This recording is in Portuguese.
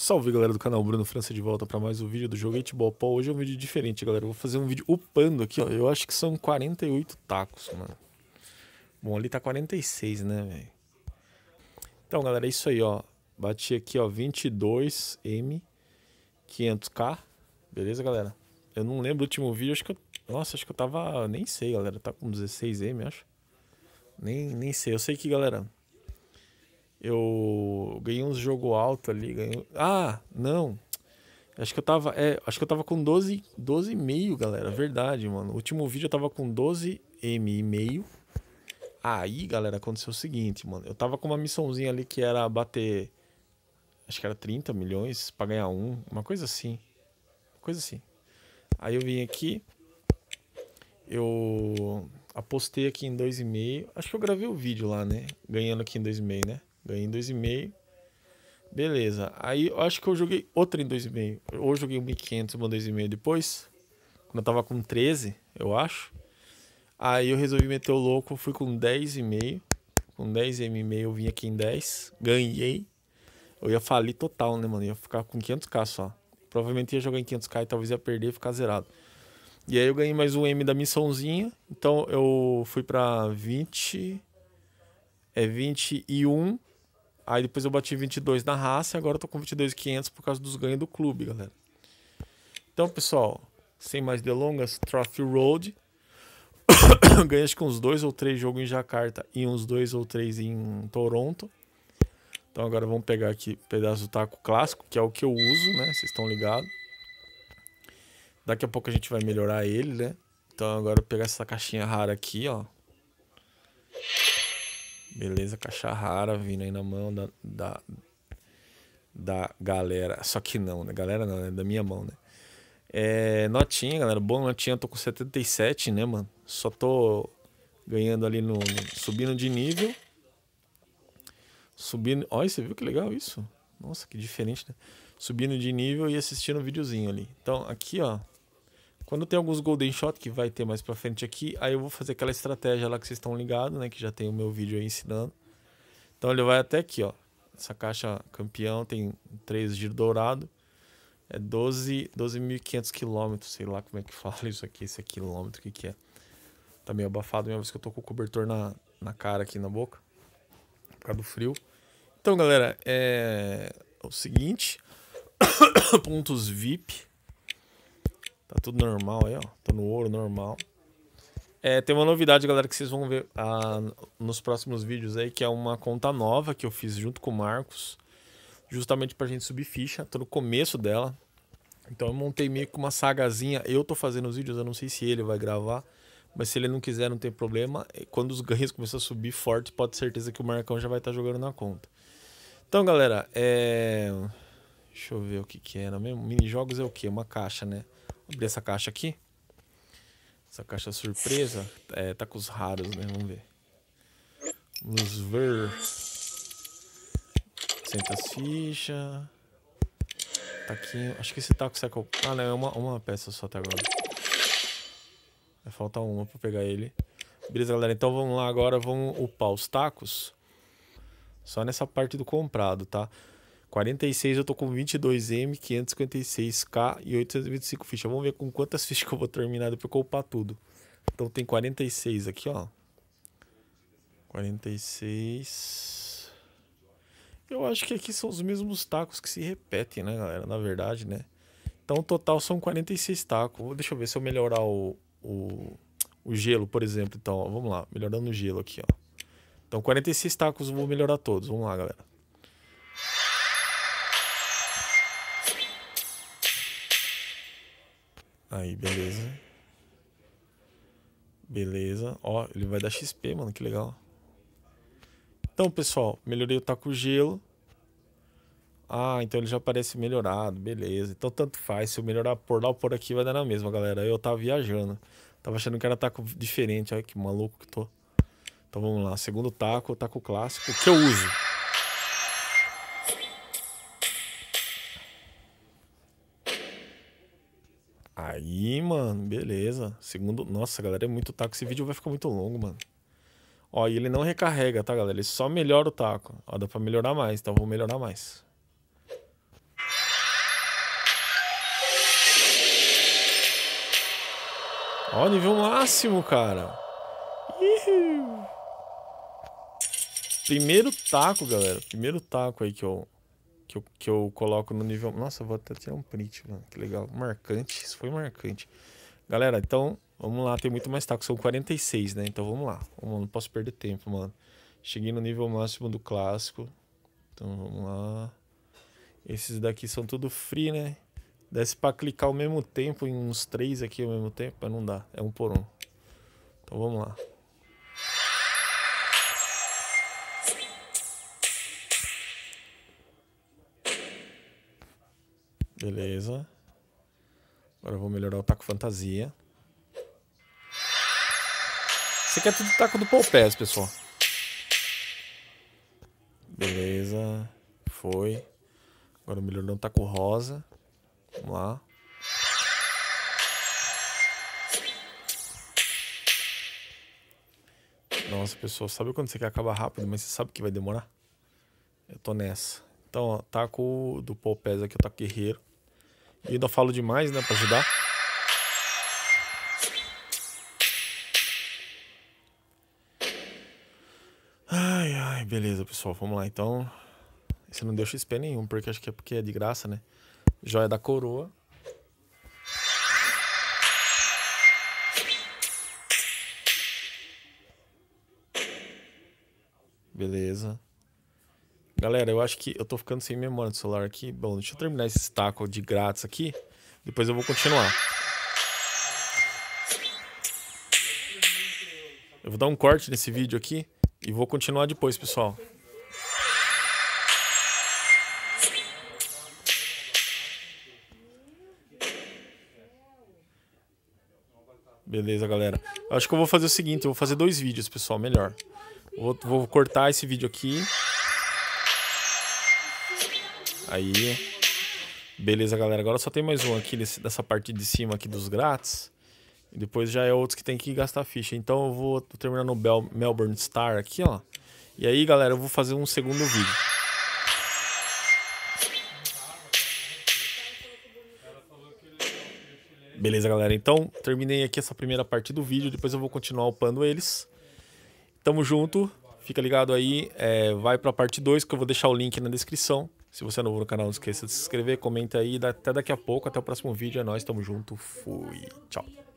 Salve galera do canal Bruno França de volta para mais um vídeo do Joguete Bopó. Hoje é um vídeo diferente, galera. Eu vou fazer um vídeo upando aqui, ó. Eu acho que são 48 tacos, mano. Bom, ali tá 46, né, velho? Então, galera, é isso aí, ó. Bati aqui, ó, 22M 500K. Beleza, galera? Eu não lembro o último vídeo, acho que eu... Nossa, acho que eu tava... Nem sei, galera. Tá com 16M, acho. Nem, nem sei. Eu sei que, galera... Eu ganhei uns jogo alto ali. Ganhei... Ah, não. Acho que eu tava. É, acho que eu tava com 12,5, 12 meio, galera. É. Verdade, mano. O último vídeo eu tava com 12 M e meio. Aí, galera, aconteceu o seguinte, mano. Eu tava com uma missãozinha ali que era bater. Acho que era 30 milhões pra ganhar um. Uma coisa assim. Uma coisa assim. Aí eu vim aqui. Eu apostei aqui em 2,5. Acho que eu gravei o vídeo lá, né? Ganhando aqui em 2,5, né? Ganhei 2,5. Beleza. Aí eu acho que eu joguei outra em 2,5. Ou joguei 1.500 e uma 2,5 depois. Quando eu tava com 13, eu acho. Aí eu resolvi meter o louco, fui com 10,5. Com 10,5 eu vim aqui em 10. Ganhei. Eu ia falir total, né, mano? ia ficar com 500k só. Provavelmente ia jogar em 500k e talvez ia perder e ficar zerado. E aí eu ganhei mais um M da missãozinha. Então eu fui pra 20. É 21 Aí depois eu bati 22 na raça e agora eu tô com 22,500 por causa dos ganhos do clube, galera. Então, pessoal, sem mais delongas, Trophy Road. Ganhei acho que uns dois ou três jogos em Jacarta e uns dois ou três em Toronto. Então agora vamos pegar aqui um pedaço do taco clássico, que é o que eu uso, né? Vocês estão ligados. Daqui a pouco a gente vai melhorar ele, né? Então agora eu vou pegar essa caixinha rara aqui, ó. Beleza, caixa rara vindo aí na mão da, da, da galera. Só que não, né? Galera não, né? Da minha mão, né? É, notinha, galera. Boa notinha. Tô com 77, né, mano? Só tô ganhando ali no, subindo de nível. Subindo. Olha, você viu que legal isso? Nossa, que diferente, né? Subindo de nível e assistindo um videozinho ali. Então, aqui, ó. Quando tem alguns golden shot que vai ter mais para frente aqui, aí eu vou fazer aquela estratégia lá que vocês estão ligados, né? Que já tem o meu vídeo aí ensinando. Então ele vai até aqui, ó. Essa caixa campeão tem três giro dourado. É 12.500 km, quilômetros, sei lá como é que fala isso aqui, esse é quilômetro, o que que é. Tá meio abafado, mesmo vez que eu tô com o cobertor na, na cara aqui, na boca. Por causa do frio. Então, galera, é o seguinte. Pontos VIP Tá tudo normal aí, ó. Tô no ouro normal. É, tem uma novidade, galera, que vocês vão ver ah, nos próximos vídeos aí, que é uma conta nova que eu fiz junto com o Marcos, justamente pra gente subir ficha. Tô no começo dela. Então eu montei meio que uma sagazinha. Eu tô fazendo os vídeos, eu não sei se ele vai gravar, mas se ele não quiser, não tem problema. Quando os ganhos começam a subir forte, pode ter certeza que o Marcão já vai estar tá jogando na conta. Então, galera, é. Deixa eu ver o que que era é, né? mesmo. Minijogos é o que? Uma caixa, né? abrir essa caixa aqui. Essa caixa surpresa. É, tá com os raros, né? Vamos ver. Vamos ver. Senta as fichas. Taquinho. Tá acho que esse taco sai com. Ah, não, é uma, uma peça só até agora. Vai faltar uma pra pegar ele. Beleza, galera. Então vamos lá agora. Vamos upar os tacos. Só nessa parte do comprado, tá? 46 eu tô com 22M, 556K e 825 fichas. Vamos ver com quantas fichas que eu vou terminar depois que eu upar tudo. Então tem 46 aqui, ó. 46. Eu acho que aqui são os mesmos tacos que se repetem, né, galera? Na verdade, né? Então o total são 46 tacos. Deixa eu ver se eu melhorar o, o, o gelo, por exemplo. Então, ó, vamos lá. Melhorando o gelo aqui, ó. Então 46 tacos, vou melhorar todos. Vamos lá, galera. Aí, beleza. Beleza. Ó, ele vai dar XP, mano. Que legal. Então, pessoal, melhorei o taco gelo. Ah, então ele já parece melhorado. Beleza. Então, tanto faz. Se eu melhorar por lá ou por aqui, vai dar na mesma, galera. Eu tava viajando. Tava achando que era taco diferente. Olha que maluco que tô. Então, vamos lá. Segundo taco, taco clássico, que eu uso. Aí, mano, beleza. Segundo. Nossa, galera é muito taco. Esse vídeo vai ficar muito longo, mano. Ó, e ele não recarrega, tá, galera? Ele só melhora o taco. Ó, dá pra melhorar mais, então vou melhorar mais. Ó, nível máximo, cara. Primeiro taco, galera. Primeiro taco aí que eu que eu, que eu coloco no nível. Nossa, vou até tirar um print, mano. Que legal. Marcante. Isso foi marcante. Galera, então, vamos lá. Tem muito mais tacos. São 46, né? Então vamos lá. Vamos, não posso perder tempo, mano. Cheguei no nível máximo do clássico. Então vamos lá. Esses daqui são tudo free, né? Desce pra clicar ao mesmo tempo, em uns três aqui ao mesmo tempo, mas não dá. É um por um. Então vamos lá. Beleza. Agora eu vou melhorar o taco fantasia. Isso aqui é tudo taco do Paul pessoal. Beleza. Foi. Agora melhorou o taco rosa. Vamos lá. Nossa, pessoal, sabe quando você quer acabar rápido, mas você sabe que vai demorar? Eu tô nessa. Então, ó, taco do Paul aqui, o taco guerreiro. E ainda falo demais, né, para ajudar. Ai, ai, beleza, pessoal. Vamos lá, então. Esse não deu XP nenhum, porque acho que é porque é de graça, né? Joia da coroa. Beleza. Galera, eu acho que eu tô ficando sem memória do celular aqui. Bom, deixa eu terminar esse taco de grátis aqui. Depois eu vou continuar. Eu vou dar um corte nesse vídeo aqui e vou continuar depois, pessoal. Beleza, galera. Eu acho que eu vou fazer o seguinte, eu vou fazer dois vídeos, pessoal, melhor. Vou, vou cortar esse vídeo aqui Aí, beleza, galera. Agora só tem mais um aqui dessa parte de cima aqui dos grátis. E depois já é outros que tem que gastar ficha. Então eu vou terminar no Bel Melbourne Star aqui, ó. E aí, galera, eu vou fazer um segundo vídeo. Beleza, galera. Então, terminei aqui essa primeira parte do vídeo. Depois eu vou continuar upando eles. Tamo junto. Fica ligado aí. É, vai pra parte 2, que eu vou deixar o link na descrição. Se você é novo no canal, não esqueça de se inscrever, comenta aí. Até daqui a pouco, até o próximo vídeo. É nóis, tamo junto. Fui. Tchau.